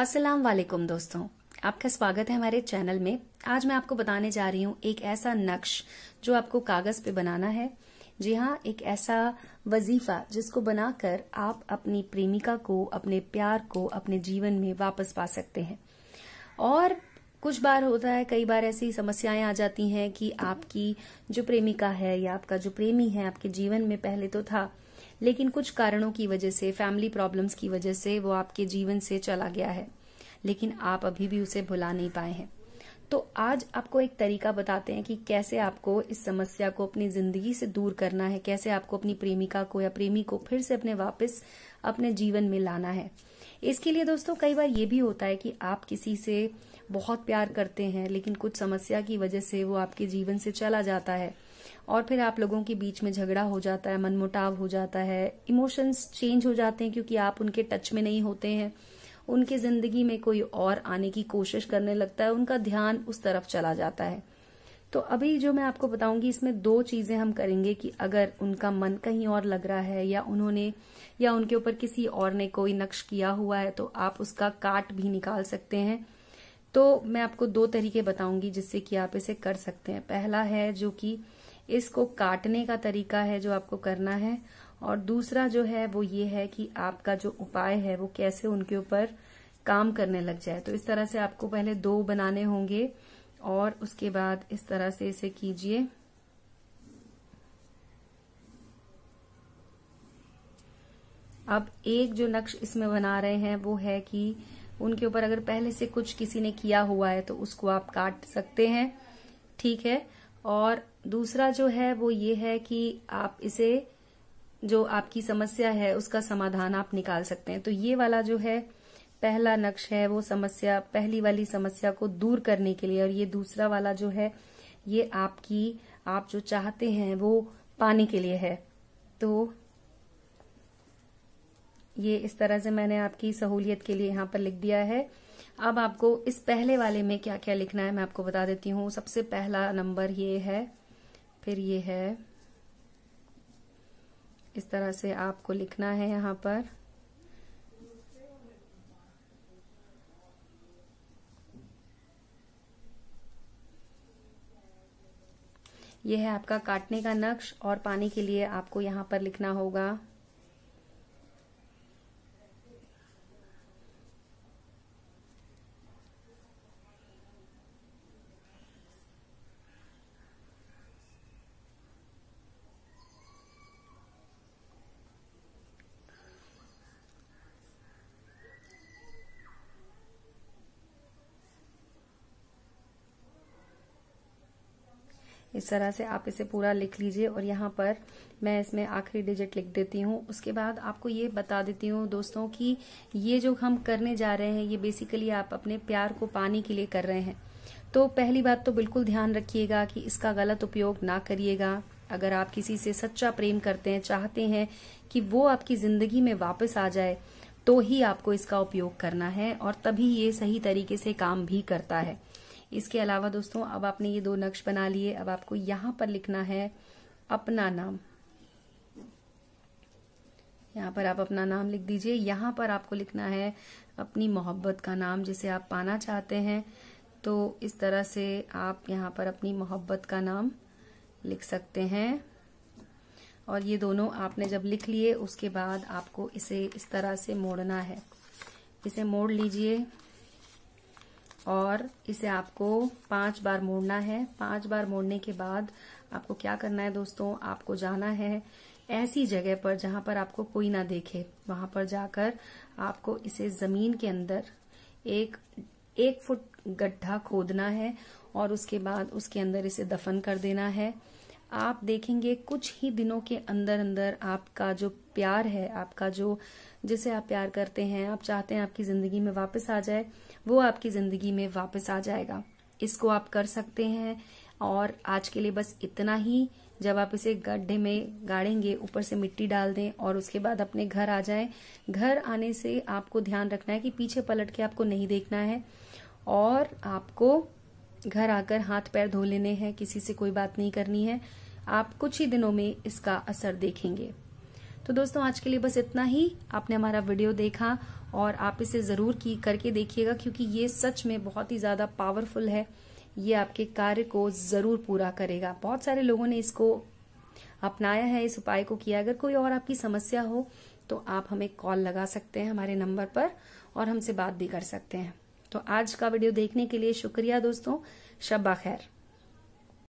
अस्सलाम वालेकुम दोस्तों आपका स्वागत है हमारे चैनल में आज मैं आपको बताने जा रही हूँ एक ऐसा नक्श जो आपको कागज पे बनाना है जी हाँ एक ऐसा वजीफा जिसको बनाकर आप अपनी प्रेमिका को अपने प्यार को अपने जीवन में वापस पा सकते हैं और कुछ बार होता है कई बार ऐसी समस्याएं आ जाती हैं कि आपकी जो प्रेमिका है या आपका जो प्रेमी है आपके जीवन में पहले तो था लेकिन कुछ कारणों की वजह से फैमिली प्रॉब्लम्स की वजह से वो आपके जीवन से चला गया है लेकिन आप अभी भी उसे भुला नहीं पाए हैं तो आज आपको एक तरीका बताते हैं कि कैसे आपको इस समस्या को अपनी जिंदगी से दूर करना है कैसे आपको अपनी प्रेमिका को या प्रेमी को फिर से अपने वापस अपने जीवन में लाना है इसके लिए दोस्तों कई बार ये भी होता है कि आप किसी से बहुत प्यार करते हैं लेकिन कुछ समस्या की वजह से वो आपके जीवन से चला जाता है और फिर आप लोगों के बीच में झगड़ा हो जाता है मनमुटाव हो जाता है इमोशंस चेंज हो जाते हैं क्योंकि आप उनके टच में नहीं होते हैं उनकी जिंदगी में कोई और आने की कोशिश करने लगता है उनका ध्यान उस तरफ चला जाता है तो अभी जो मैं आपको बताऊंगी इसमें दो चीजें हम करेंगे कि अगर उनका मन कहीं और लग रहा है या उन्होंने या उनके ऊपर किसी और ने कोई नक्श किया हुआ है तो आप उसका काट भी निकाल सकते हैं तो मैं आपको दो तरीके बताऊंगी जिससे कि आप इसे कर सकते हैं पहला है जो कि इसको काटने का तरीका है जो आपको करना है और दूसरा जो है वो ये है कि आपका जो उपाय है वो कैसे उनके ऊपर काम करने लग जाए तो इस तरह से आपको पहले दो बनाने होंगे और उसके बाद इस तरह से इसे कीजिए अब एक जो नक्श इसमें बना रहे हैं वो है कि उनके ऊपर अगर पहले से कुछ किसी ने किया हुआ है तो उसको आप काट सकते हैं ठीक है और दूसरा जो है वो ये है कि आप इसे जो आपकी समस्या है उसका समाधान आप निकाल सकते हैं तो ये वाला जो है पहला नक्श है वो समस्या पहली वाली समस्या को दूर करने के लिए और ये दूसरा वाला जो है ये आपकी आप जो चाहते हैं वो पाने के लिए है तो ये इस तरह से मैंने आपकी सहूलियत के लिए यहां पर लिख दिया है अब आपको इस पहले वाले में क्या क्या लिखना है मैं आपको बता देती हूं सबसे पहला नंबर ये है फिर ये है इस तरह से आपको लिखना है यहां पर यह है आपका काटने का नक्श और पानी के लिए आपको यहां पर लिखना होगा इस तरह से आप इसे पूरा लिख लीजिए और यहाँ पर मैं इसमें आखिरी डिजिट लिख देती हूँ उसके बाद आपको ये बता देती हूँ दोस्तों कि ये जो हम करने जा रहे हैं ये बेसिकली आप अपने प्यार को पाने के लिए कर रहे हैं तो पहली बात तो बिल्कुल ध्यान रखिएगा कि इसका गलत उपयोग ना करिएगा अगर आप किसी से सच्चा प्रेम करते हैं चाहते हैं कि वो आपकी जिंदगी में वापस आ जाए तो ही आपको इसका उपयोग करना है और तभी ये सही तरीके से काम भी करता है इसके अलावा दोस्तों अब आपने ये दो नक्श बना लिए अब आपको यहां पर लिखना है अपना नाम यहाँ पर आप अपना नाम लिख दीजिए यहाँ पर आपको लिखना है अपनी मोहब्बत का नाम जिसे आप पाना चाहते हैं तो इस तरह से आप यहाँ पर अपनी मोहब्बत का नाम लिख सकते हैं और ये दोनों आपने जब लिख लिए उसके बाद आपको इसे इस तरह से मोड़ना है इसे मोड़ लीजिए और इसे आपको पांच बार मोड़ना है पांच बार मोड़ने के बाद आपको क्या करना है दोस्तों आपको जाना है ऐसी जगह पर जहां पर आपको कोई ना देखे वहां पर जाकर आपको इसे जमीन के अंदर एक एक फुट गड्ढा खोदना है और उसके बाद उसके अंदर इसे दफन कर देना है आप देखेंगे कुछ ही दिनों के अंदर अंदर आपका जो प्यार है आपका जो जिसे आप प्यार करते हैं आप चाहते हैं आपकी जिंदगी में वापस आ जाए वो आपकी जिंदगी में वापस आ जाएगा इसको आप कर सकते हैं और आज के लिए बस इतना ही जब आप इसे गड्ढे में गाड़ेंगे ऊपर से मिट्टी डाल दें और उसके बाद अपने घर आ जाएं घर आने से आपको ध्यान रखना है कि पीछे पलट के आपको नहीं देखना है और आपको घर आकर हाथ पैर धो लेने हैं किसी से कोई बात नहीं करनी है आप कुछ ही दिनों में इसका असर देखेंगे तो दोस्तों आज के लिए बस इतना ही आपने हमारा वीडियो देखा और आप इसे ज़रूर की करके देखिएगा क्योंकि ये सच में बहुत ही ज़्यादा पावरफुल है ये आपके कार्य को ज़रूर पूरा करेगा बहुत सारे लोगों ने इसको अपनाया है इस उपाय को किया अगर कोई और आपकी समस्या हो तो आप हमें कॉल लगा सकते हैं हमारे नंबर पर और हमसे बात भी कर सकते हैं तो आज का वीडियो देखने के लिए शुक्रिया दोस्तों शब्बा खैर